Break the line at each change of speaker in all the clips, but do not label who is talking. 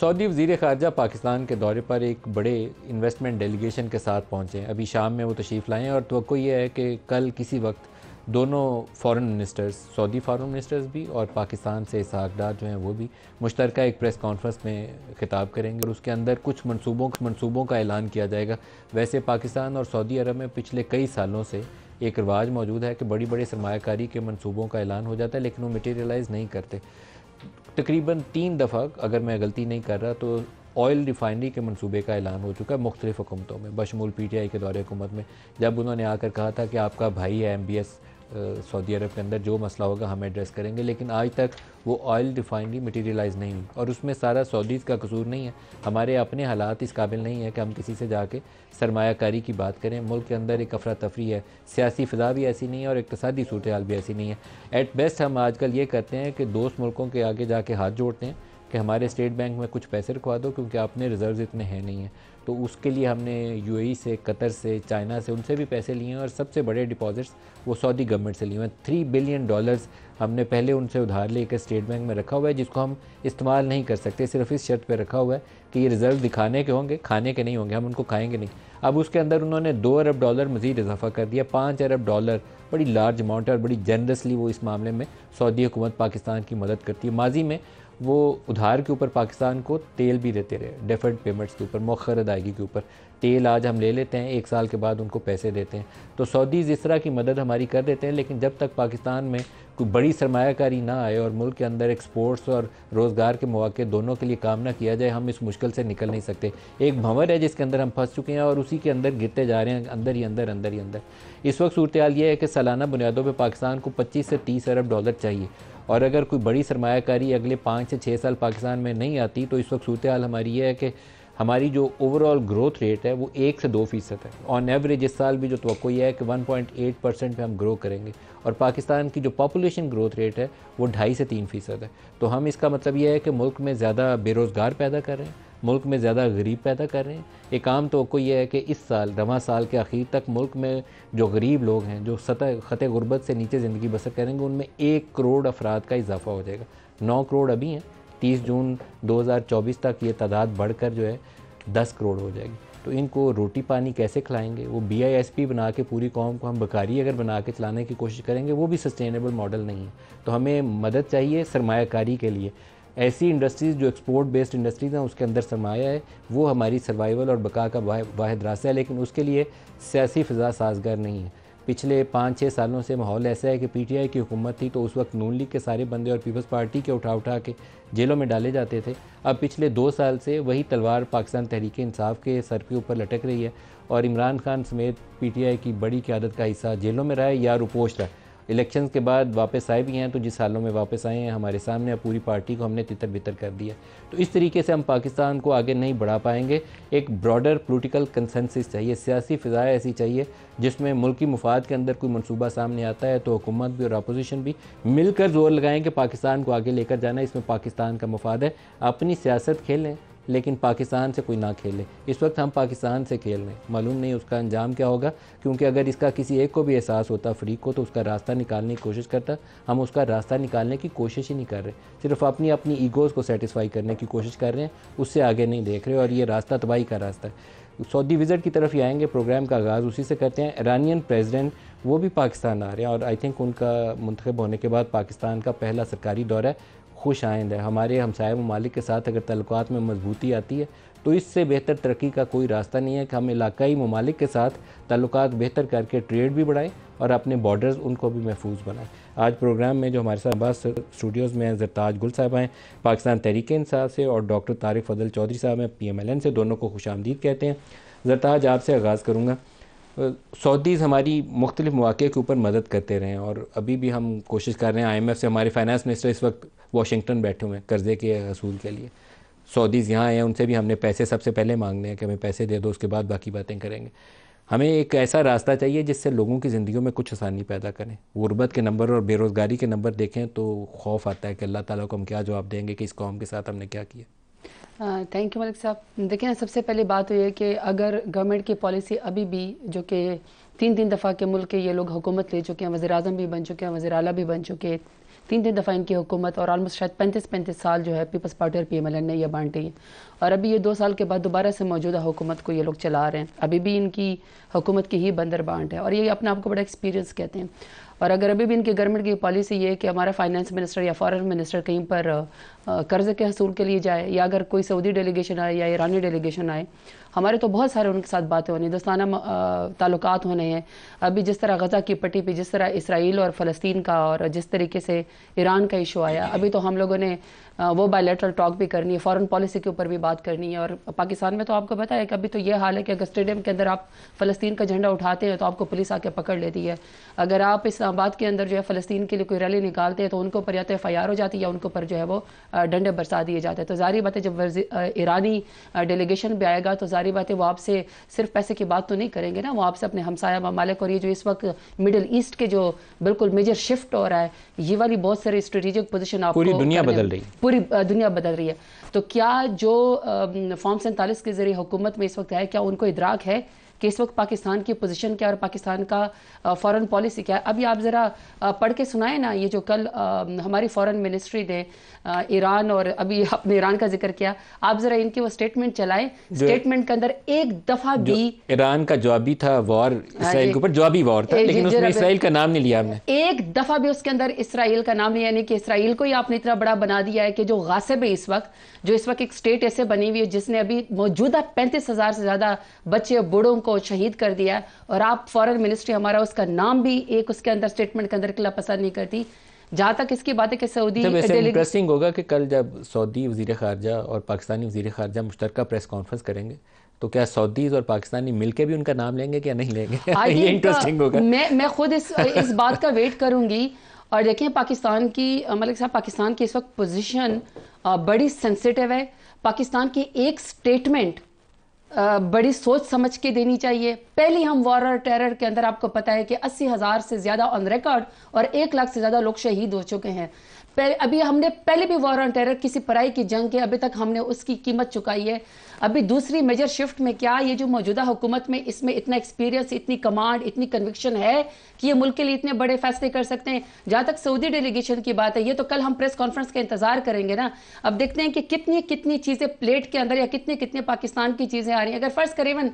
Saudi वजीर खारजा पाकिस्तान के दौरे पर एक बड़े इन्वेस्टमेंट डेलीगेशन के साथ पहुँचे अभी शाम में वो तशरीफ़ लाएँ और तो ये है कि कल किसी वक्त दोनों foreign ministers Saudi foreign ministers भी और पाकिस्तान से इसहाकदार जो हैं वो भी मुश्तर एक प्रेस कॉन्फ्रेंस में खिताब करेंगे और उसके अंदर कुछ मनसूबों मनसूबों का ऐलान किया जाएगा वैसे पाकिस्तान और सऊदी अरब में पिछले कई सालों से एक रिवाज मौजूद है कि बड़ी बड़े सरमाकारी के मनसूबों का ऐलान हो जाता है लेकिन वो मटेरियलाइज़ नहीं करते तकरीबन तीन दफ़ा अगर मैं गलती नहीं कर रहा तो ऑयल रिफाइनरी के मनसूबे का ऐलान हो चुका है मुख्तलिफ़ हुकूमतों में बशमूल पी टी आई के दौरे हुकूमत में जब उन्होंने आकर कहा था कि आपका भाई है M B S Saudi Arab के अंदर जो मसला होगा हम एड्रेस करेंगे लेकिन आज तक वो ऑयल रिफाइनरी मटेरियलाइज नहीं हुई और उसमें सारा सऊदीज़ का कसूर नहीं है हमारे अपने हालात इस काबिल नहीं है कि हम किसी से जाके सरमाकारी की बात करें मुल्क के अंदर एक अफरा तफरी है सियासी फ़िज़ा भी ऐसी नहीं है और इकतदी सूरत हाल भी ऐसी नहीं है एट बेस्ट हम आजकल ये करते हैं कि दोस्त मुल्कों के आगे जाके हाथ जोड़ते हैं कि हमारे स्टेट बैंक में कुछ पैसे रखवा दो क्योंकि आपने रिज़र्व इतने हैं नहीं हैं तो उसके लिए हमने यूएई e से कतर से चाइना से उनसे भी पैसे लिए हैं और सबसे बड़े डिपॉजिट्स वो सऊदी गवर्नमेंट से लिए हैं थ्री बिलियन डॉलर्स हमने पहले उनसे उधार लेकर स्टेट बैंक में रखा हुआ है जिसको हम इस्तेमाल नहीं कर सकते सिर्फ इस शर्त पर रखा हुआ है कि ये रिज़र्व दिखाने के होंगे खाने के नहीं होंगे हम उनको खाएंगे नहीं अब उसके अंदर उन्होंने दो अरब डॉलर मज़ीद इजाफा कर दिया पाँच अरब डॉलर बड़ी लार्ज अमाउंट है और बड़ी जनरसली वो इस मामले में सऊदी हुकूमत पाकिस्तान की मदद करती है माजी में वो उधार के ऊपर पाकिस्तान को तेल भी देते रहे डेफर्ड पेमेंट्स के ऊपर मौखर अदायगी के ऊपर तेल आज हम ले लेते हैं एक साल के बाद उनको पैसे देते हैं तो सऊदी इस तरह की मदद हमारी कर देते हैं लेकिन जब तक पाकिस्तान में कोई बड़ी सरमाकारी ना आए और मुल्क के अंदर एक्सपोर्ट्स और रोज़गार के मौके दोनों के लिए काम ना किया जाए हम इस मुश्किल से निकल नहीं सकते एक भंवर है जिसके अंदर हम फंस चुके हैं और उसी के अंदर गिरते जा रहे हैं अंदर ही अंदर अंदर ही अंदर इस वक्त सूरत हाल यह है कि सालाना बुनियादों पर पाकिस्तान को पच्चीस से तीस अरब डॉलर चाहिए और अगर कोई बड़ी सरमाकारी अगले पाँच से छः साल पाकिस्तान में नहीं आती तो इस वक्त सूरत हाल हमारी यह है कि हमारी जो ओवरऑल ग्रोथ रेट है वो एक से दो फीसद है ऑन एवरेज इस साल भी जो तो यह है कि 1.8 परसेंट पर हम ग्रो करेंगे और पाकिस्तान की जो पॉपुलेशन ग्रोथ रेट है वो ढाई से तीन फ़ीसद है तो हम इसका मतलब यह है कि मुल्क में ज़्यादा बेरोज़गार पैदा कर रहे हैं मुल्क में ज़्यादा गरीब पैदा कर रहे हैं एक आम तो यह है कि इस साल रवा साल के आखिर तक मुल्क में जो गरीब लोग हैं जो सतह ख़त गुरबत से नीचे ज़िंदगी बसर करेंगे उनमें एक करोड़ अफराद का इजाफा हो जाएगा नौ करोड़ अभी हैं तीस जून चौबीस तक ये तादाद बढ़कर जो है दस करोड़ हो जाएगी तो इनको रोटी पानी कैसे खिलाएंगे वो बी आई एस पी बना के पूरी कौम को हम बकारी अगर बना के चलाने की कोशिश करेंगे वो भी सस्टेनेबल मॉडल नहीं है तो हमें मदद चाहिए सरमाकारी के लिए ऐसी इंडस्ट्रीज़ जो एक्सपोर्ट बेस्ड इंडस्ट्रीज़ हैं उसके अंदर सरमाया है वो हमारी सर्वाइवल और बका का वाद रास्ता है लेकिन उसके लिए सियासी फ़िज़ा साजगार नहीं है पिछले पाँच छः सालों से माहौल ऐसा है कि पीटीआई की हुकूमत थी तो उस वक्त नून लीग के सारे बंदे और पीपल्स पार्टी के उठा उठा के जेलों में डाले जाते थे अब पिछले दो साल से वही तलवार पाकिस्तान तहरीक इंसाफ के सर के ऊपर लटक रही है और इमरान खान समेत पीटीआई की बड़ी क्यादत का हिस्सा जेलों में रहा है या रुपोश रहा है इलेक्शन के बाद वापस आए भी हैं तो जिस सालों में वापस आए हैं हमारे सामने पूरी पार्टी को हमने तितर बितर कर दिया तो इस तरीके से हम पाकिस्तान को आगे नहीं बढ़ा पाएंगे एक ब्रॉडर पोलिटिकल कंसेंसिस चाहिए सियासी फ़िज़ाएँ ऐसी चाहिए जिसमें मुल्की मफाद के अंदर कोई मनसूबा सामने आता है तो हुकूमत भी और अपोजिशन भी मिलकर जोर लगाएँ कि पाकिस्तान को आगे लेकर जाना इसमें पाकिस्तान का मफाद है अपनी सियासत खेलें लेकिन पाकिस्तान से कोई ना खेले इस वक्त हम पाकिस्तान से खेल रहे हैं मालूम नहीं उसका अंजाम क्या होगा क्योंकि अगर इसका किसी एक को भी एहसास होता फ्रीक को तो उसका रास्ता निकालने की कोशिश करता हम उसका रास्ता निकालने की कोशिश ही नहीं कर रहे सिर्फ अपनी अपनी ईगोज़ को सेटिसफाई करने की कोशिश कर रहे हैं उससे आगे नहीं देख रहे और ये रास्ता तबाही का रास्ता है सऊदी विज़िट की तरफ ही आएंगे प्रोग्राम का आगाज़ उसी से करते हैं ईरानियन प्रेसिडेंट वो भी पाकिस्तान आ रहे हैं और आई थिंक उनका मंतखब होने के बाद पाकिस्तान का पहला सरकारी दौरा है खुश आइंद है हमारे हमसाय ममालिक के साथ अगर तल्क में मजबूती आती है तो इससे बेहतर तरक्की का कोई रास्ता नहीं है कि हम इलाकई ममालिक के साथ तल्लक बेहतर करके ट्रेड भी बढ़ाएँ और अपने बॉर्डर्स उनको भी महफूज बनाएँ आज प्रोग्राम में जो हमारे साथ बस स्टूडियोज़ में जरताज गुल साहब हैं पाकिस्तान तहरीक इंसाफ से और डॉक्टर तारिक फजल चौधरी साहब हैं पी एम एल एन से दोनों को खुश आमदीद कहते हैं जरताज आपसे आगाज़ करूँगा सऊदीज़ हमारी मुख्तलिफ मौक़े के ऊपर मदद करते रहे हैं और अभी भी हम कोशिश कर रहे हैं आई एम एफ़ से हमारे फाइनेंस मिनिस्टर इस वक्त वाशिंगटन बैठे हुए हैं कर्ज़े के असूल के लिए सऊदीज़ यहाँ आए हैं उनसे भी हमने पैसे सबसे पहले मांगने हैं कि हमें पैसे दे दो उसके बाद बाकी बातें करेंगे हमें एक ऐसा रास्ता चाहिए जिससे लोगों की ज़िंदगी में कुछ आसानी पैदा करें गुरबत के नंबर और बेरोज़गारी के नंबर देखें तो खौफ आता है कि अल्लाह ताला को हम क्या जवाब देंगे कि इस कौम के साथ हमने क्या किया
थैंक यू मलिक साहब देखिए सबसे पहले बात हुई तो है कि अगर गवर्नमेंट की पॉलिसी अभी भी जो कि तीन तीन दफ़ा के मुल्क के ये लोग हुकूमत ले चुके हैं वजी अजम भी बन चुके हैं वजी अला भी बन चुके हैं तीन तीन दफ़ा इनकी हुकूमत और आलमोस्ट शायद पैंतीस पैंतीस साल जो है पीपल्स पार्टी और पी एम एल एन ने यह बांटी है और अभी ये दो साल के बाद दोबारा से मौजूदा हुकूमत को ये लोग चला रहे हैं अभी भी इनकी हुकूमत की ही बंदर बांट है और ये अपने आप को बड़ा एक्सपीरियंस कहते हैं और अगर अभी भी इनकी गवर्नमेंट की पॉलिसी ये है कि हमारा फाइनेंस मिनिस्टर या फॉरेन मिनिस्टर कहीं पर कर्ज़ के हसूल के लिए जाए या अगर कोई सऊदी डेलीगेशन आए या ईरानी डेलीगेशन आए हमारे तो बहुत सारे उनके साथ बातें होनी दोस्ताना ताल्लुक होने हैं अभी जिस तरह गज़ा की पट्टी पर जिस तरह इसराइल और फ़लस्तीन का और जिस तरीके से ईरान का इशू आया अभी तो हम लोगों ने वो बायलेटरल टॉक भी करनी है फॉरेन पॉलिसी के ऊपर भी बात करनी है और पाकिस्तान में तो आपको पता है कि अभी तो ये हाल है कि अगर स्टेडियम के अंदर आप फ़लस्तीन का झंडा उठाते हैं तो आपको पुलिस आके पकड़ लेती है अगर आप इस्लामाबाद के अंदर जो है फ़लस्तीन के लिए कोई रैली निकालते हैं तो उनके ऊपर या तो एफ हो जाती है या उनके ऊपर जो है वो डंडे बरसा दिए जाते हैं तो जारी बात है जब ईरानी डेलीगेशन भी आएगा तो जारी बात है वो आपसे सिर्फ पैसे की बात तो नहीं करेंगे ना वो आपसे अपने हमसाया ममालिक और ये जो इस वक्त मिडिल ईस्ट के जो बिल्कुल मेजर शिफ्ट हो रहा है ये वाली बहुत सारी स्ट्रेटेजिक पोजिशन आप पूरी दुनिया बदल रही है पूरी दुनिया बदल रही है तो क्या जो फॉर्म सैंतालीस के ज़रिए हुकूमत में इस वक्त है क्या उनको इदराक है कि इस वक्त पाकिस्तान की पोजीशन क्या और पाकिस्तान का फॉरेन पॉलिसी क्या है अभी आप ज़रा पढ़ के सुनाए ना ये जो कल हमारी फॉरेन मिनिस्ट्री ने ईरान और अभी आपने ईरान का जिक्र किया आप ज़रा इनकी वो स्टेटमेंट चलाए स्टेटमेंट के अंदर एक दफ़ा भी
ईरान का जवाबी था वॉर हाँ इसराइल के ऊपर जवाबी वॉर था लेकिन उसमें इसराइल का नाम नहीं लिया हमने
एक दफ़ा भी उसके अंदर इसराइल का नाम लिया यानी कि इसराइल को ही आपने इतना बड़ा बना दिया है कि जो गासिब है इस वक्त जो इस वक्त एक स्टेट ऐसे बनी हुई है जिसने अभी मौजूदा पैंतीस हज़ार से ज़्यादा बच्चे बूढ़ों को को शहीद कर दिया है और आप फॉरेन मिनिस्ट्री हमारा उसका नाम भी एक उसके अंदर स्टेटमेंट के अंदर किला पसंद नहीं करती जहाँ तक इसकी बात है कि सऊदी इंटरेस्टिंग
होगा कि कल जब सऊदी वजीर खारजा और पाकिस्तानी वजीर खारजा मुश्तर प्रेस कॉन्फ्रेंस करेंगे तो क्या सऊदीज और पाकिस्तानी मिलकर भी उनका नाम लेंगे क्या नहीं लेंगे
ये इंटरेस्टिंग होगा मैं मैं खुद इस इस बात का वेट करूंगी और देखिए पाकिस्तान की मलिक साहब पाकिस्तान की इस वक्त पोजीशन बड़ी सेंसिटिव है पाकिस्तान की एक स्टेटमेंट बड़ी सोच समझ के देनी चाहिए पहली हम वॉर टेरर के अंदर आपको पता है कि अस्सी हज़ार से ज़्यादा ऑन रिकॉर्ड और एक लाख से ज़्यादा लोग शहीद हो चुके हैं अभी हमने पहले भी वॉर ऑन टेरर किसी पराई की जंग के अभी तक हमने उसकी कीमत चुकाई है अभी दूसरी मेजर शिफ्ट में क्या ये जो मौजूदा हुकूमत में इसमें इतना एक्सपीरियंस इतनी कमांड इतनी कन्विक्शन है कि ये मुल्क के लिए इतने बड़े फैसले कर सकते हैं जहां तक सऊदी डेलीगेशन की बात है ये तो कल हम प्रेस कॉन्फ्रेंस का इंतजार करेंगे ना अब देखते हैं कि कितनी कितनी चीज़ें प्लेट के अंदर या कितने कितने पाकिस्तान की चीज़ें आ रही हैं अगर फर्ज करेवन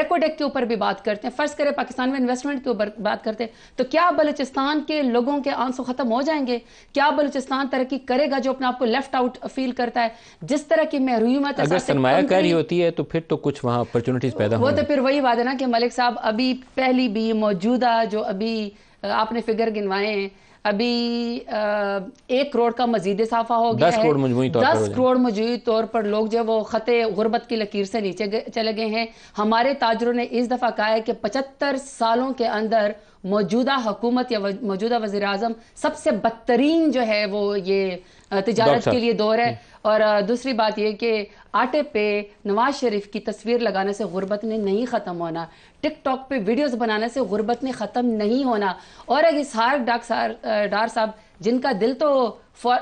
रेकोडेक के ऊपर भी बात करते हैं फर्ज करें पाकिस्तान में इन्वेस्टमेंट की तो बात करते हैं तो क्या बलूचिस्तान के लोगों के आंसू ख़त्म हो जाएंगे क्या बलूचिस्तान तरक्की करेगा जो अपने आपको लेफ्ट आउट फील करता है जिस तरह की महरूमत तो अगर सरमाकारी
होती है तो फिर तो कुछ वहाँ अपॉर्चुनिटीज पैदा वो तो
फिर वही बात है ना कि मलिक साहब अभी पहली भी मौजूदा जो अभी आपने फिगर गिनवाए हैं अभी एक करोड़ का मजीद इजाफा हो गया दस करोड़ मजमू दस करोड़ मजमू तौर पर लोग जो वो ख़त गुरबत की लकीर से नीचे चले गए हैं हमारे ताजरों ने इस दफ़ा कहा है कि पचहत्तर सालों के अंदर मौजूदा हुकूमत या मौजूदा वजी अजम सबसे बदतरीन जो है वो ये तजारत के लिए दौर है हम्म। और दूसरी बात यह कि आटे पे नवाज शरीफ की तस्वीर लगाने से गुर्बत ने नहीं ख़त्म होना टिकटॉक पे वीडियोस बनाने से गुर्बत ने ख़त्म नहीं होना और अगर इसहाक डाक डार साहब जिनका दिल तो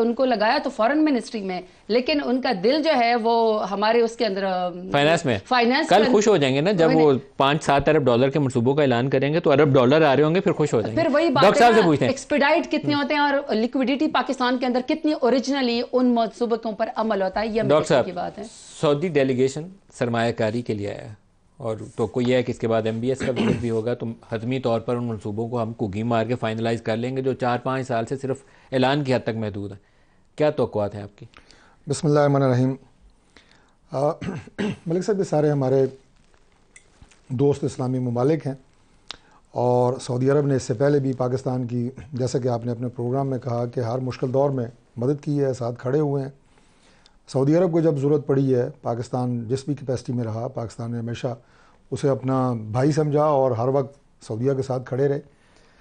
उनको लगाया तो फॉरेन मिनिस्ट्री में लेकिन उनका दिल जो है वो हमारे उसके अंदर
फाइनेंस में फाइनेंस कल खुश हो जाएंगे ना जब वो पांच सात अरब डॉलर के मनसूबों का ऐलान करेंगे तो अरब डॉलर आ रहे होंगे फिर खुश हो जाएंगे फिर वही बात से पूछते हैं
एक्सपेडाइट कितने हम्म। होते हैं और लिक्विडिटी पाकिस्तान के अंदर कितनी ओरिजिनली उन मनसूबों पर अमल होता है ये डॉक्टर साहब की बात है
सऊदी डेलीगेशन सरमाकारी के लिए आया और तो कोई यह है कि इसके बाद एम बी एस का विजिट भी होगा तो हतमी तौर पर उन मनसूबों को हम कुगी मार के फाइनलाइज कर लेंगे जो चार पाँच साल से सिर्फ ऐलान की हद तक महदूद हैं क्या तो हैं आपकी
बसमल रहीम मलिक साहब ये सारे हमारे दोस्त इस्लामी ममालिक हैं और सऊदी अरब ने इससे पहले भी पाकिस्तान की जैसा कि आपने अपने प्रोग्राम में कहा कि हर मुश्किल दौर में मदद की है साथ खड़े हुए हैं सऊदी अरब को जब ज़रूरत पड़ी है पाकिस्तान जिस भी कैपेसिटी में रहा पाकिस्तान ने हमेशा उसे अपना भाई समझा और हर वक्त सऊदीया के साथ खड़े रहे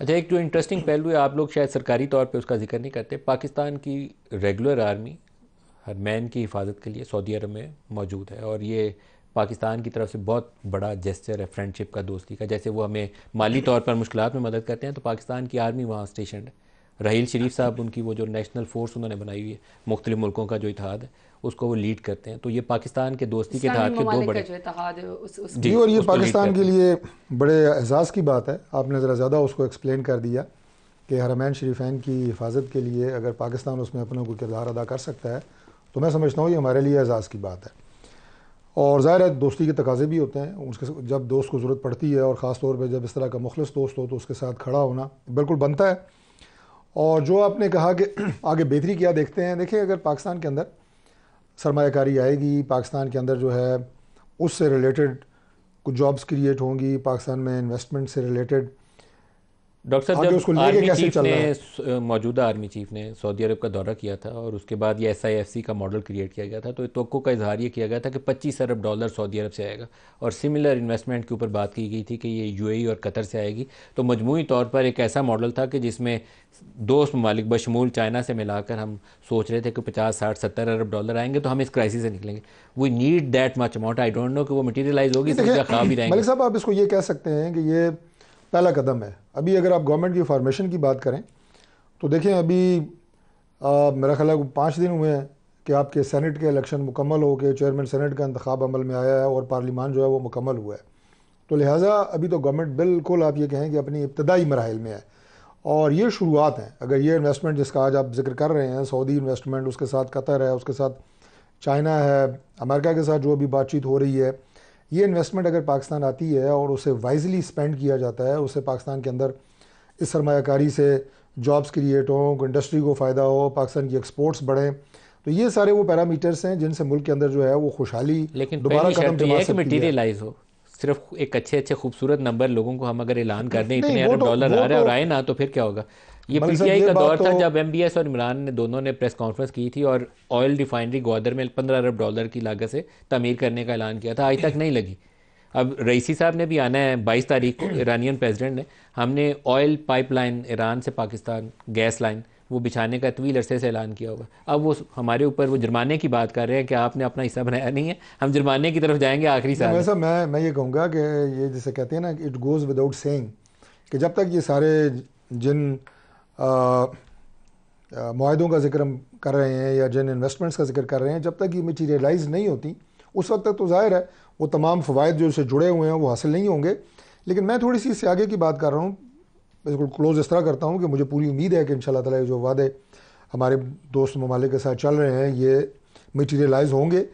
अच्छा एक जो इंटरेस्टिंग पहलू है आप लोग शायद सरकारी तौर पे उसका जिक्र नहीं करते पाकिस्तान की रेगुलर आर्मी हर मैन की हिफाजत के लिए सऊदी अरब में मौजूद है और ये पाकिस्तान की तरफ से बहुत बड़ा जेस्चर है फ्रेंडशिप का दोस्ती का जैसे वो हमें माली तौर पर मुश्किल में मदद करते हैं तो पाकिस्तान की आर्मी वहाँ स्टेशन है रहील शरीफ साहब उनकी वो जो नेशनल फोर्स उन्होंने बनाई हुई है मुख्तलि मुल्कों का जो इतिहाद है उसको वो लीड करते हैं तो ये
पाकिस्तान के दोस्ती के तहत के दो बड़े
जी और ये पाकिस्तान के
लिए बड़े एहसास की बात है आपने ज़रा ज़्यादा उसको एक्सप्लेन कर दिया कि हरमैन शरीफान की हिफाजत के लिए अगर पाकिस्तान उसमें अपना कोई किरदार अदा कर सकता है तो मैं समझता हूँ ये हमारे लिए एजाज़ की बात है और ज़ाहिर है दोस्ती के तकाजे भी होते हैं उसके जब दोस्त को ज़रूरत पड़ती है और ख़ास तौर पर जब इस तरह का मुखलस दोस्त हो तो उसके साथ खड़ा होना बिल्कुल बनता है और जो आपने कहा कि आगे बेहतरी क्या देखते हैं देखिए अगर पाकिस्तान के अंदर सरमाकारी आएगी पाकिस्तान के अंदर जो है उससे रिलेटेड कुछ जॉब्स क्रिएट होंगी पाकिस्तान में इन्वेस्टमेंट से रिलेटेड डॉक्टर साहब जब उसको आर्मी कैसे चीफ
ने मौजूदा आर्मी चीफ ने सऊदी अरब का दौरा किया था और उसके बाद ये एस आई एफ सी का मॉडल क्रिएट किया गया था तो तो का इजहार ये किया गया था कि पच्चीस अरब डॉलर सऊदी अरब से आएगा और सिमिलर इन्वेस्टमेंट के ऊपर बात की गई थी कि ये यू e और कतर से आएगी तो मजमू तौर पर एक ऐसा मॉडल था कि जिसमें दोस्त ममालिक बशमूल चाइना से मिलाकर हम सोच रहे थे कि पचास साठ सत्तर अरब डॉलर आएंगे तो हम इस क्राइसिस से निकलेंगे we need that much amount I don't know कि वो मटीरियलाइज होगी तो ही रहेंगे साहब
आप इसको ये कह सकते हैं कि ये पहला कदम है अभी अगर आप गवर्नमेंट की फॉर्मेशन की बात करें तो देखें अभी आ, मेरा ख्याल है पाँच दिन हुए हैं कि आपके सेनेट के इलेक्शन मुकम्मल हो के चेयरमैन सेनेट का इंतब अमल में आया है और पार्लिमान जो है वो मुकम्मल हुआ है तो लिहाजा अभी तो गवर्नमेंट बिल्कुल आप ये कहें कि अपनी इब्तदाई मरहल में है और ये शुरुआत है अगर ये इन्वेस्टमेंट जिसका आज आप जिक्र कर रहे हैं सऊदी इन्वेस्टमेंट उसके साथ कतर है उसके साथ चाइना है अमेरिका के साथ जो अभी बातचीत हो रही है ये इन्वेस्टमेंट अगर पाकिस्तान आती है और उसे वाइजली स्पेंड किया जाता है उसे पाकिस्तान के अंदर इस सरमाकारी से जॉब्स क्रिएट हों इंडस्ट्री को फ़ायदा हो पाकिस्तान की एक्सपोर्ट्स बढ़ें तो ये सारे वो पैरामीटर्स हैं जिनसे मुल्क के अंदर जो है वो खुशहाली लेकिन दोबारा कदम मटीरियलाइज
हो सिर्फ एक अच्छे अच्छे खूबसूरत नंबर लोगों को हम अगर ऐलान कर दें इतने अरब डॉलर तो- आ रहे हैं और तो- आए ना तो फिर क्या होगा ये पीटीआई का दौर था तो- जब एमबीएस और इमरान ने दोनों ने प्रेस कॉन्फ्रेंस की थी और ऑयल रिफाइनरी ग्वादर में पंद्रह अरब डॉलर की लागत से तमीर करने का ऐलान किया था आज तक नहीं लगी अब रईसी साहब ने भी आना है बाईस तारीख को ईरानियन प्रेसिडेंट ने हमने ऑयल पाइपलाइन ईरान से पाकिस्तान गैस लाइन वो बिछाने का तवील अरसे से ऐलान किया हुआ अब वो हमारे ऊपर वो जुर्माने की बात कर रहे हैं कि आपने अपना हिस्सा बनाया नहीं है हम जुर्माने की तरफ जाएंगे आखिरी साल वैसा
मैं मैं ये कहूँगा कि ये जैसे कहते हैं ना इट गोज़ विदाउट सेइंग कि जब तक ये सारे जिन माहों का जिक्र हम कर रहे हैं या जिन इन्वेस्टमेंट्स का जिक्र कर रहे हैं जब तक ये मटीरियलाइज नहीं होती उस वक्त तक तो ज़ाहिर है वो तमाम फ़वाद जो उससे जुड़े हुए हैं वो हासिल नहीं होंगे लेकिन मैं थोड़ी सी इससे आगे की बात कर रहा हूँ बिल्कुल क्लोज इस तरह करता हूँ कि मुझे पूरी उम्मीद है कि इन शाला जो वादे हमारे दोस्त ममालिक के साथ चल रहे हैं ये मटीरियलाइज़ होंगे